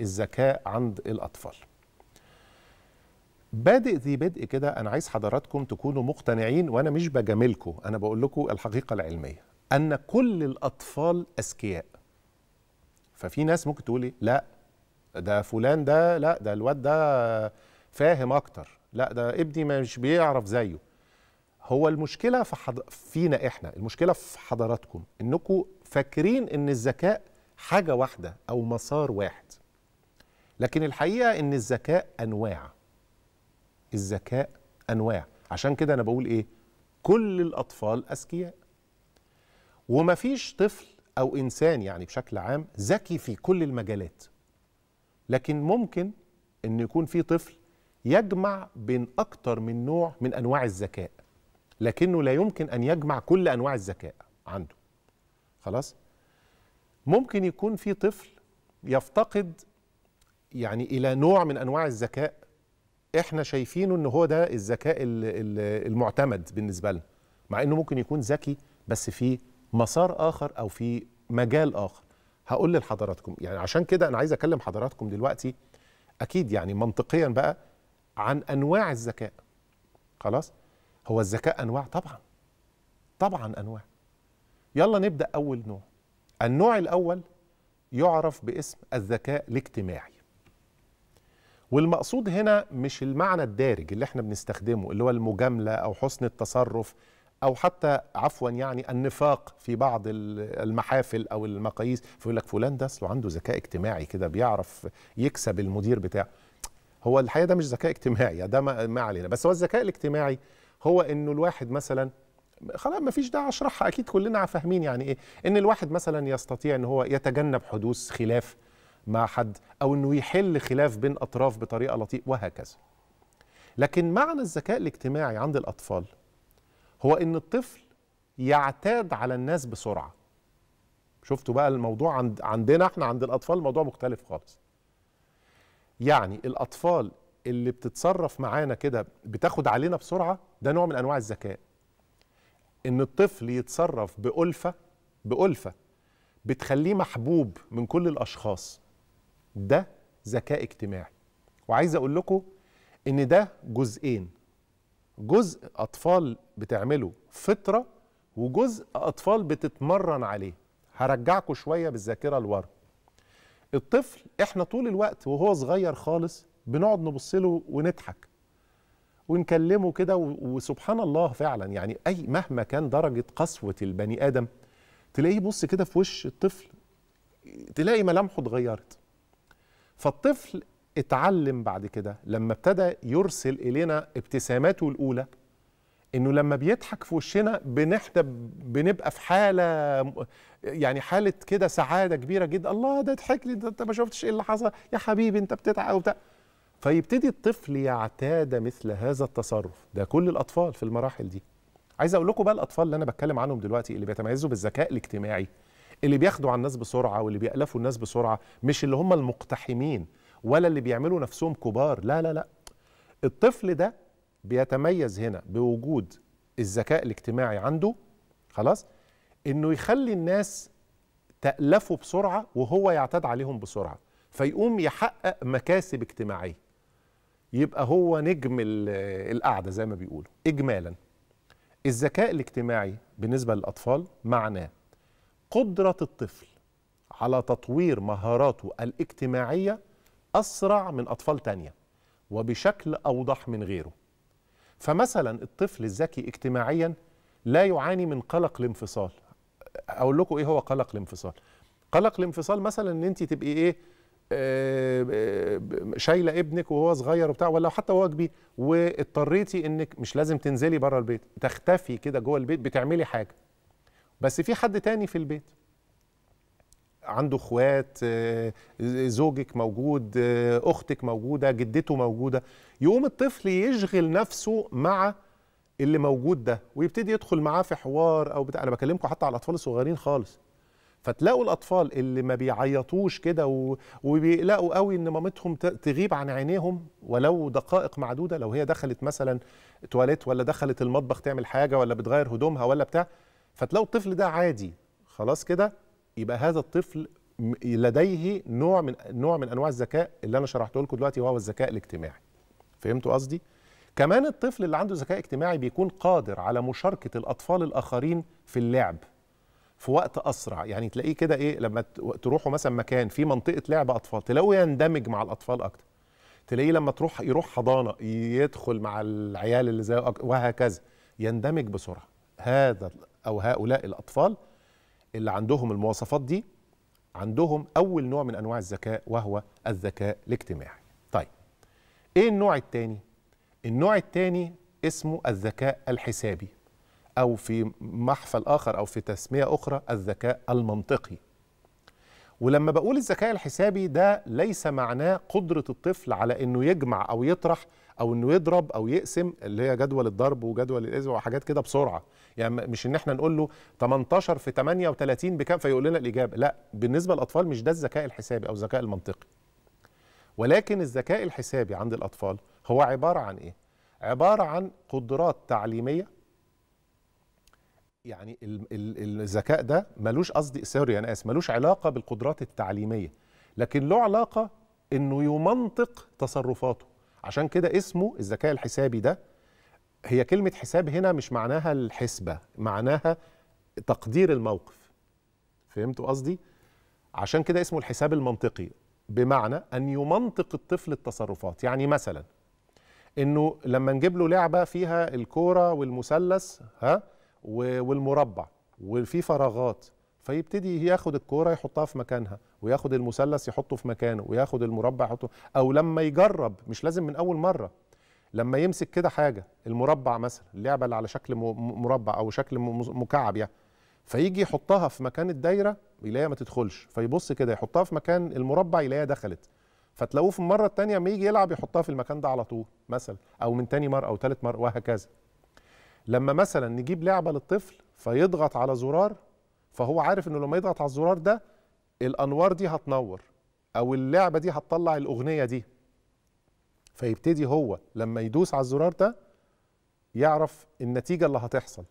الذكاء عند الأطفال بادئ ذي بدء كده أنا عايز حضراتكم تكونوا مقتنعين وأنا مش بجاملكم أنا بقول لكم الحقيقة العلمية أن كل الأطفال أذكياء ففي ناس ممكن تقول إيه؟ لا ده فلان ده لا ده الواد ده فاهم أكتر لا ده ابني مش بيعرف زيه هو المشكلة في حض... فينا إحنا المشكلة في حضراتكم إنكم فاكرين إن الذكاء حاجة واحدة أو مسار واحد لكن الحقيقه ان الذكاء انواع الذكاء انواع عشان كده انا بقول ايه كل الاطفال اذكياء ومفيش طفل او انسان يعني بشكل عام ذكي في كل المجالات لكن ممكن ان يكون في طفل يجمع بين اكتر من نوع من انواع الذكاء لكنه لا يمكن ان يجمع كل انواع الذكاء عنده خلاص ممكن يكون في طفل يفتقد يعني الى نوع من انواع الذكاء احنا شايفينه ان هو ده الذكاء المعتمد بالنسبه لنا مع انه ممكن يكون ذكي بس في مسار اخر او في مجال اخر هقول لحضراتكم يعني عشان كده انا عايز اكلم حضراتكم دلوقتي اكيد يعني منطقيا بقى عن انواع الذكاء خلاص هو الذكاء انواع طبعا طبعا انواع يلا نبدا اول نوع النوع الاول يعرف باسم الذكاء الاجتماعي والمقصود هنا مش المعنى الدارج اللي احنا بنستخدمه اللي هو المجامله او حسن التصرف او حتى عفوا يعني النفاق في بعض المحافل او المقاييس فيقول لك فلان ده اصله عنده ذكاء اجتماعي كده بيعرف يكسب المدير بتاعه هو الحقيقه ده مش ذكاء اجتماعي ده ما علينا بس هو الذكاء الاجتماعي هو انه الواحد مثلا خلاص مفيش داعي اشرحها اكيد كلنا فاهمين يعني ايه ان الواحد مثلا يستطيع ان هو يتجنب حدوث خلاف مع حد أو أنه يحل خلاف بين أطراف بطريقة لطيفة وهكذا لكن معنى الذكاء الاجتماعي عند الأطفال هو أن الطفل يعتاد على الناس بسرعة شفتوا بقى الموضوع عند عندنا احنا عند الأطفال الموضوع مختلف خالص يعني الأطفال اللي بتتصرف معانا كده بتاخد علينا بسرعة ده نوع من أنواع الذكاء ان الطفل يتصرف بألفة بألفة بتخليه محبوب من كل الأشخاص ده ذكاء اجتماعي وعايز اقول لكم ان ده جزئين جزء اطفال بتعمله فطره وجزء اطفال بتتمرن عليه هرجعكم شويه بالذاكره لورا الطفل احنا طول الوقت وهو صغير خالص بنقعد نبص له ونضحك ونكلمه كده وسبحان الله فعلا يعني اي مهما كان درجه قسوه البني ادم تلاقيه بص كده في وش الطفل تلاقي ملامحه اتغيرت فالطفل اتعلم بعد كده لما ابتدى يرسل الينا ابتساماته الاولى انه لما بيضحك في وشنا بنحدى بنبقى في حاله يعني حاله كده سعاده كبيره جدا الله ده ضحك لي انت ما شفتش ايه اللي حصل يا حبيبي انت بتضحك وبتاع فيبتدي الطفل يعتاد مثل هذا التصرف ده كل الاطفال في المراحل دي عايز اقول لكم بقى الاطفال اللي انا بتكلم عنهم دلوقتي اللي بيتميزوا بالذكاء الاجتماعي اللي بياخدوا على الناس بسرعه واللي بيألفوا الناس بسرعه مش اللي هم المقتحمين ولا اللي بيعملوا نفسهم كبار لا لا لا الطفل ده بيتميز هنا بوجود الذكاء الاجتماعي عنده خلاص انه يخلي الناس تألفه بسرعه وهو يعتاد عليهم بسرعه فيقوم يحقق مكاسب اجتماعيه يبقى هو نجم القعده زي ما بيقولوا اجمالا الذكاء الاجتماعي بالنسبه للاطفال معناه قدرة الطفل على تطوير مهاراته الاجتماعية أسرع من أطفال تانية وبشكل أوضح من غيره فمثلا الطفل الذكي اجتماعيا لا يعاني من قلق الانفصال أقول لكم إيه هو قلق الانفصال قلق الانفصال مثلا ان انت تبقي ايه آه، آه، شايله ابنك وهو صغير وبتاع ولا حتى وهو كبير واضطريتي انك مش لازم تنزلي بره البيت تختفي كده جوه البيت بتعملي حاجه بس في حد تاني في البيت عنده اخوات آه، زوجك موجود آه، اختك موجوده جدته موجوده يقوم الطفل يشغل نفسه مع اللي موجود ده ويبتدي يدخل معاه في حوار او بتاع انا بكلمكم حتى على الاطفال الصغيرين خالص فتلاقوا الاطفال اللي ما بيعيطوش كده و... وبيقلقوا قوي ان مامتهم تغيب عن عينيهم ولو دقائق معدوده لو هي دخلت مثلا تواليت ولا دخلت المطبخ تعمل حاجه ولا بتغير هدومها ولا بتاع فتلاقوا الطفل ده عادي خلاص كده يبقى هذا الطفل لديه نوع من نوع من انواع الذكاء اللي انا شرحته لكم دلوقتي وهو الذكاء الاجتماعي فهمتوا قصدي كمان الطفل اللي عنده ذكاء اجتماعي بيكون قادر على مشاركه الاطفال الاخرين في اللعب في وقت اسرع يعني تلاقيه كده ايه لما تروحوا مثلا مكان في منطقه لعب اطفال تلاقوه يندمج مع الاطفال اكتر تلاقيه لما تروح يروح حضانه يدخل مع العيال اللي زيه وهكذا يندمج بسرعه هذا او هؤلاء الاطفال اللي عندهم المواصفات دي عندهم اول نوع من انواع الذكاء وهو الذكاء الاجتماعي طيب ايه النوع الثاني النوع الثاني اسمه الذكاء الحسابي او في محفل اخر او في تسميه اخرى الذكاء المنطقي ولما بقول الذكاء الحسابي ده ليس معناه قدره الطفل على انه يجمع او يطرح او انه يضرب او يقسم اللي هي جدول الضرب وجدول الاذى وحاجات كده بسرعه يعني مش ان احنا نقول له 18 في 38 بكام فيقول لنا الاجابه لا بالنسبه للاطفال مش ده الذكاء الحسابي او الذكاء المنطقي ولكن الذكاء الحسابي عند الاطفال هو عباره عن ايه عباره عن قدرات تعليميه يعني الذكاء ده ملوش قصدي سوري انا اسف ملوش علاقه بالقدرات التعليميه لكن له علاقه انه يمنطق تصرفاته عشان كده اسمه الذكاء الحسابي ده هي كلمة حساب هنا مش معناها الحسبة معناها تقدير الموقف فهمتوا قصدي؟ عشان كده اسمه الحساب المنطقي بمعنى أن يمنطق الطفل التصرفات يعني مثلا انه لما نجيب له لعبه فيها الكوره والمثلث ها والمربع وفي فراغات فيبتدي ياخد الكوره يحطها في مكانها وياخد المثلث يحطه في مكانه وياخد المربع يحطه او لما يجرب مش لازم من اول مره لما يمسك كده حاجه المربع مثلا اللعبه اللي على شكل مربع او شكل مكعب يعني فيجي يحطها في مكان الدايره يلاقيها ما تدخلش فيبص كده يحطها في مكان المربع يلاقيها دخلت فتلاقوه في المره التانية لما يجي يلعب يحطها في المكان ده على طول مثلا او من تاني مره او تالت مره وهكذا لما مثلا نجيب لعبه للطفل فيضغط على زرار فهو عارف انه لما يضغط على الزرار ده الانوار دي هتنور او اللعبه دي هتطلع الاغنيه دي فيبتدي هو لما يدوس على الزرار ده يعرف النتيجه اللي هتحصل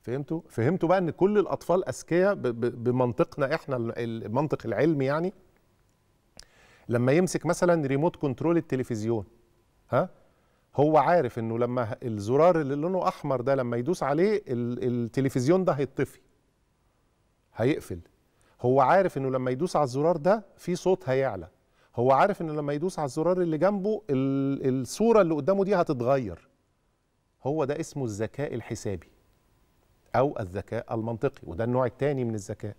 فهمتوا فهمتوا بقى ان كل الاطفال اذكياء بمنطقنا احنا المنطق العلمي يعني لما يمسك مثلا ريموت كنترول التلفزيون ها هو عارف انه لما الزرار اللي لونه احمر ده لما يدوس عليه التلفزيون ده هيطفي هيقفل هو عارف انه لما يدوس على الزرار ده في صوت هيعلى هو عارف انه لما يدوس على الزرار اللي جنبه الصوره اللي قدامه دي هتتغير هو ده اسمه الذكاء الحسابي او الذكاء المنطقي وده النوع الثاني من الذكاء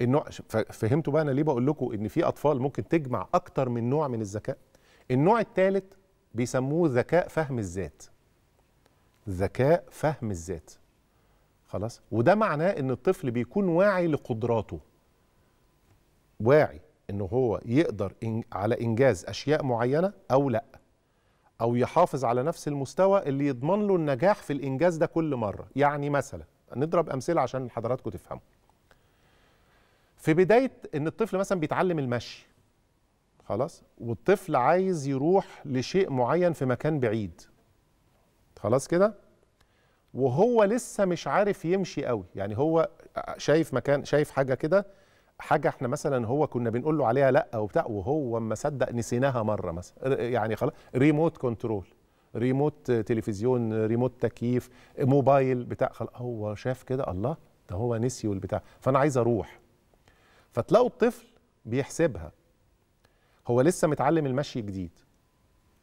النوع فهمتوا بقى انا ليه بقول لكم ان في اطفال ممكن تجمع اكتر من نوع من الذكاء النوع الثالث بيسموه ذكاء فهم الذات ذكاء فهم الذات خلاص وده معناه ان الطفل بيكون واعي لقدراته واعي ان هو يقدر على انجاز اشياء معينه او لا او يحافظ على نفس المستوى اللي يضمن له النجاح في الانجاز ده كل مره يعني مثلا نضرب امثله عشان حضراتكم تفهموا في بدايه ان الطفل مثلا بيتعلم المشي خلاص والطفل عايز يروح لشيء معين في مكان بعيد خلاص كده وهو لسه مش عارف يمشي قوي يعني هو شايف مكان شايف حاجه كده حاجه احنا مثلا هو كنا بنقول له عليها لا وبتاع وهو اما صدق نسيناها مره مثلا يعني خلاص ريموت كنترول ريموت تلفزيون ريموت تكييف موبايل بتاع خلاص هو شاف كده الله ده هو نسي والبتاع فانا عايز اروح فتلاقوا الطفل بيحسبها هو لسه متعلم المشي جديد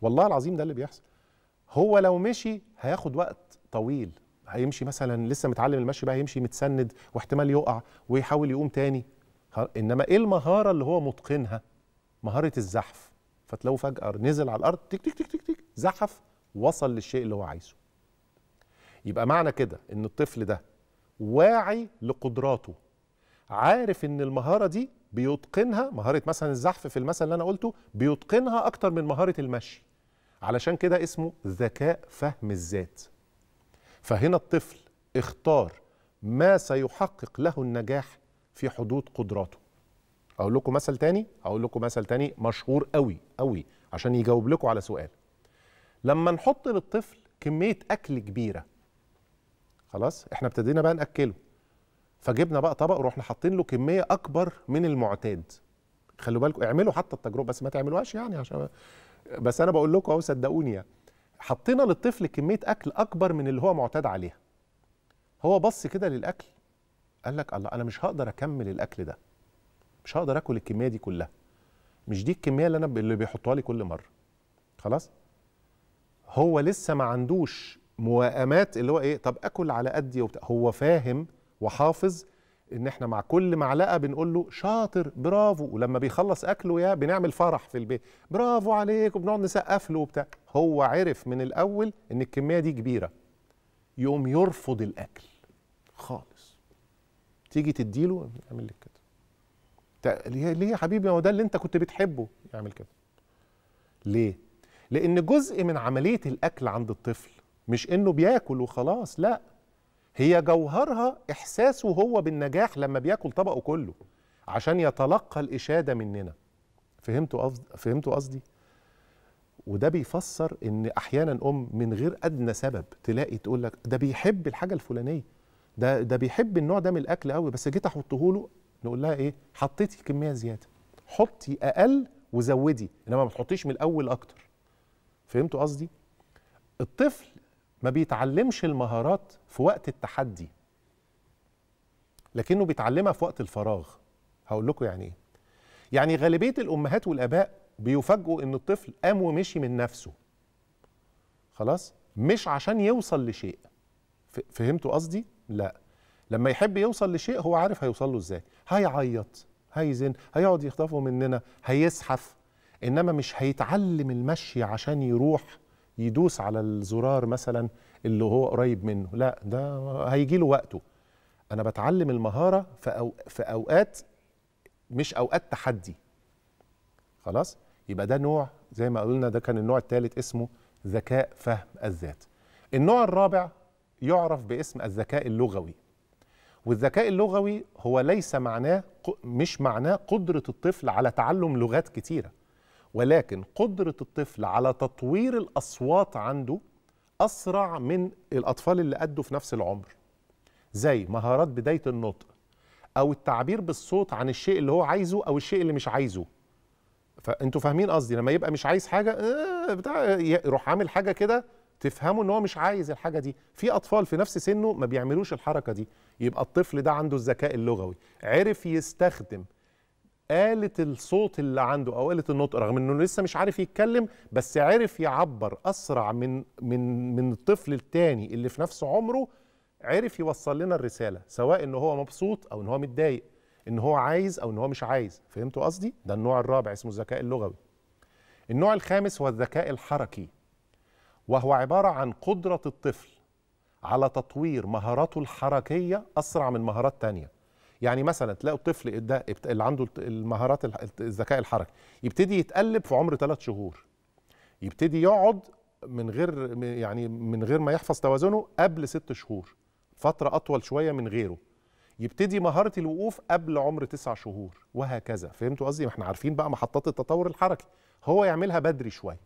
والله العظيم ده اللي بيحصل هو لو مشي هياخد وقت طويل هيمشي مثلا لسه متعلم المشي بقى هيمشي متسند واحتمال يقع ويحاول يقوم تاني انما ايه المهاره اللي هو متقنها مهاره الزحف فتلاقوه فجاه نزل على الارض تك تك تك تك تك زحف وصل للشيء اللي هو عايزه يبقى معنى كده ان الطفل ده واعي لقدراته عارف ان المهاره دي بيتقنها مهاره مثلا الزحف في المثل اللي انا قلته بيتقنها اكتر من مهاره المشي علشان كده اسمه ذكاء فهم الذات فهنا الطفل اختار ما سيحقق له النجاح في حدود قدراته اقول لكم مثل تاني اقول لكم مثل تاني مشهور قوي قوي عشان يجاوب لكم على سؤال لما نحط للطفل كميه اكل كبيره خلاص احنا ابتدينا بقى ناكله فجبنا بقى طبق ورحنا حاطين له كميه اكبر من المعتاد خلوا بالكم اعملوا حتى التجربه بس ما تعملوهاش يعني عشان بس انا بقول لكم اهو صدقوني يعني حطينا للطفل كميه اكل اكبر من اللي هو معتاد عليها هو بص كده للاكل قال لك الله انا مش هقدر اكمل الاكل ده مش هقدر اكل الكميه دي كلها مش دي الكميه اللي انا اللي بيحطوها لي كل مره خلاص هو لسه ما عندوش موائمات اللي هو ايه طب اكل على قدي وبتاع هو فاهم وحافظ ان احنا مع كل معلقه بنقول له شاطر برافو ولما بيخلص اكله يا بنعمل فرح في البيت برافو عليك وبنقعد نسقف له وبتاع هو عرف من الاول ان الكميه دي كبيره يقوم يرفض الاكل خالص تيجي تديله يعمل لك كده ليه يا حبيبي هو ده اللي انت كنت بتحبه يعمل كده ليه لان جزء من عمليه الاكل عند الطفل مش انه بياكل وخلاص لا هي جوهرها إحساسه هو بالنجاح لما بياكل طبقه كله عشان يتلقى الإشادة مننا فهمتوا قصدي فهمتوا قصدي وده بيفسر ان احيانا ام من غير ادنى سبب تلاقي تقول لك ده بيحب الحاجه الفلانيه ده ده بيحب النوع ده من الاكل قوي بس جيت احطه له نقول لها ايه حطيتي كميه زياده حطي اقل وزودي انما ما تحطيش من الاول اكتر فهمتوا قصدي الطفل ما بيتعلمش المهارات في وقت التحدي لكنه بيتعلمها في وقت الفراغ هقول لكم يعني ايه يعني غالبيه الامهات والاباء بيفاجئوا ان الطفل قام ومشي من نفسه خلاص مش عشان يوصل لشيء فهمتوا قصدي لا لما يحب يوصل لشيء هو عارف هيوصل له ازاي هيعيط هيزن هيقعد يخطفه مننا هيزحف انما مش هيتعلم المشي عشان يروح يدوس على الزرار مثلا اللي هو قريب منه لا ده هيجي له وقته انا بتعلم المهاره في, أو في اوقات مش اوقات تحدي خلاص يبقى ده نوع زي ما قلنا ده كان النوع الثالث اسمه ذكاء فهم الذات النوع الرابع يعرف باسم الذكاء اللغوي والذكاء اللغوي هو ليس معناه مش معناه قدرة الطفل على تعلم لغات كتيرة ولكن قدرة الطفل على تطوير الأصوات عنده أسرع من الأطفال اللي قدوا في نفس العمر زي مهارات بداية النطق أو التعبير بالصوت عن الشيء اللي هو عايزه أو الشيء اللي مش عايزه فأنتوا فاهمين قصدي لما يبقى مش عايز حاجة آه، بتاع يروح عامل حاجة كده تفهموا ان هو مش عايز الحاجه دي في اطفال في نفس سنه ما بيعملوش الحركه دي يبقى الطفل ده عنده الذكاء اللغوي عرف يستخدم آلة الصوت اللي عنده أو آلة النطق رغم إنه لسه مش عارف يتكلم بس عرف يعبر أسرع من من من الطفل التاني اللي في نفس عمره عرف يوصل لنا الرسالة سواء إن هو مبسوط أو إن هو متضايق إن هو عايز أو إن هو مش عايز فهمتوا قصدي؟ ده النوع الرابع اسمه الذكاء اللغوي النوع الخامس هو الذكاء الحركي وهو عبارة عن قدرة الطفل على تطوير مهاراته الحركية أسرع من مهارات تانية يعني مثلا تلاقوا الطفل ده اللي عنده المهارات الذكاء الحركي يبتدي يتقلب في عمر ثلاث شهور يبتدي يقعد من غير يعني من غير ما يحفظ توازنه قبل ست شهور فترة أطول شوية من غيره يبتدي مهارة الوقوف قبل عمر تسع شهور وهكذا فهمتوا قصدي احنا عارفين بقى محطات التطور الحركي هو يعملها بدري شوية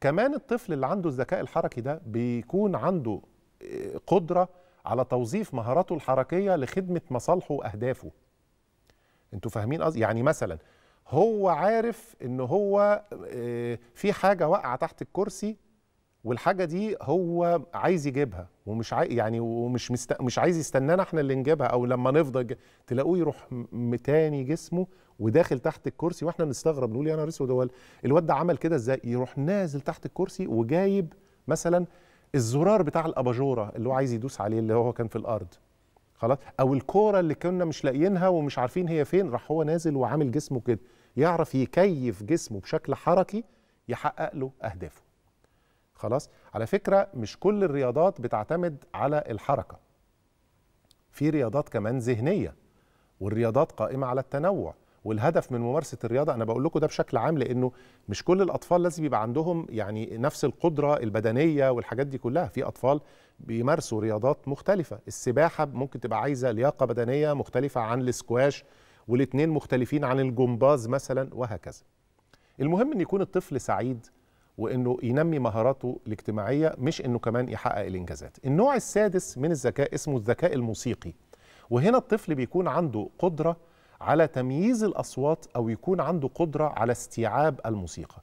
كمان الطفل اللي عنده الذكاء الحركي ده بيكون عنده قدرة على توظيف مهاراته الحركيه لخدمه مصالحه واهدافه انتوا فاهمين قصدي يعني مثلا هو عارف ان هو آه، في حاجه واقعه تحت الكرسي والحاجه دي هو عايز يجيبها ومش عاي... يعني ومش مست... مش عايز يستنانا احنا اللي نجيبها او لما نفضى تلاقوه يروح متاني جسمه وداخل تحت الكرسي واحنا نستغرب نقول يا نهار اسود هو الواد ده عمل كده ازاي يروح نازل تحت الكرسي وجايب مثلا الزرار بتاع الاباجوره اللي هو عايز يدوس عليه اللي هو كان في الارض خلاص او الكوره اللي كنا مش لاقيينها ومش عارفين هي فين راح هو نازل وعامل جسمه كده يعرف يكيف جسمه بشكل حركي يحقق له اهدافه خلاص على فكره مش كل الرياضات بتعتمد على الحركه في رياضات كمان ذهنيه والرياضات قائمه على التنوع والهدف من ممارسه الرياضه انا بقول لكم ده بشكل عام لانه مش كل الاطفال لازم يبقى عندهم يعني نفس القدره البدنيه والحاجات دي كلها في اطفال بيمارسوا رياضات مختلفه السباحه ممكن تبقى عايزه لياقه بدنيه مختلفه عن السكواش والاثنين مختلفين عن الجمباز مثلا وهكذا المهم ان يكون الطفل سعيد وانه ينمي مهاراته الاجتماعيه مش انه كمان يحقق الانجازات النوع السادس من الذكاء اسمه الذكاء الموسيقي وهنا الطفل بيكون عنده قدره على تمييز الأصوات أو يكون عنده قدرة على استيعاب الموسيقى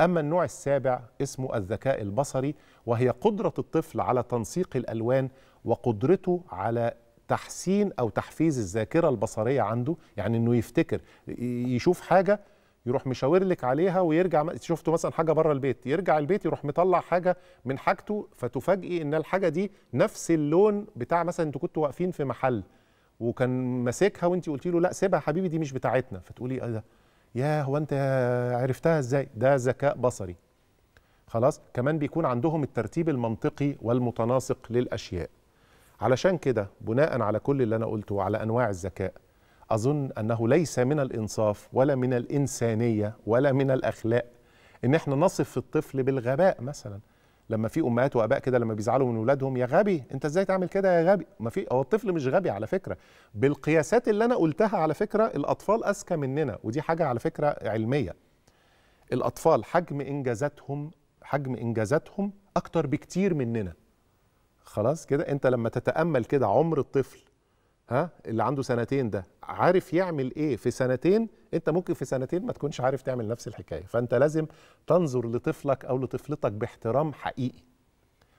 أما النوع السابع اسمه الذكاء البصري وهي قدرة الطفل على تنسيق الألوان وقدرته على تحسين أو تحفيز الذاكرة البصرية عنده يعني أنه يفتكر يشوف حاجة يروح مشاور لك عليها ويرجع شفته مثلا حاجه بره البيت يرجع البيت يروح مطلع حاجه من حاجته فتفاجئي ان الحاجه دي نفس اللون بتاع مثلا انتوا كنتوا واقفين في محل وكان ماسكها وانت قلتي له لا سيبها يا حبيبي دي مش بتاعتنا فتقولي ايه ده يا هو انت عرفتها ازاي ده ذكاء بصري خلاص كمان بيكون عندهم الترتيب المنطقي والمتناسق للاشياء علشان كده بناء على كل اللي انا قلته على انواع الذكاء اظن انه ليس من الانصاف ولا من الانسانيه ولا من الاخلاق ان احنا نصف الطفل بالغباء مثلا لما في امهات واباء كده لما بيزعلوا من اولادهم يا غبي انت ازاي تعمل كده يا غبي ما في هو الطفل مش غبي على فكره بالقياسات اللي انا قلتها على فكره الاطفال اذكى مننا ودي حاجه على فكره علميه الاطفال حجم انجازاتهم حجم انجازاتهم اكتر بكتير مننا خلاص كده انت لما تتامل كده عمر الطفل ها اللي عنده سنتين ده عارف يعمل ايه في سنتين انت ممكن في سنتين ما تكونش عارف تعمل نفس الحكايه فانت لازم تنظر لطفلك او لطفلتك باحترام حقيقي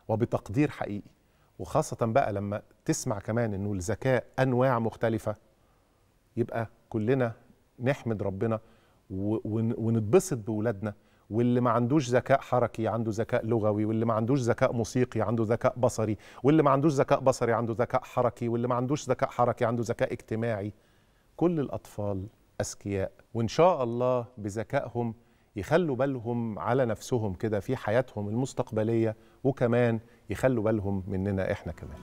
وبتقدير حقيقي وخاصه بقى لما تسمع كمان انه الذكاء انواع مختلفه يبقى كلنا نحمد ربنا ونتبسط بولادنا واللي ما عندوش ذكاء حركي عنده ذكاء لغوي واللي ما عندوش ذكاء موسيقي عنده ذكاء بصري واللي ما عندوش ذكاء بصري عنده ذكاء حركي واللي ما عندوش ذكاء حركي عنده ذكاء اجتماعي كل الأطفال أذكياء وإن شاء الله بذكائهم يخلوا بالهم على نفسهم كده في حياتهم المستقبلية وكمان يخلوا بالهم مننا إحنا كمان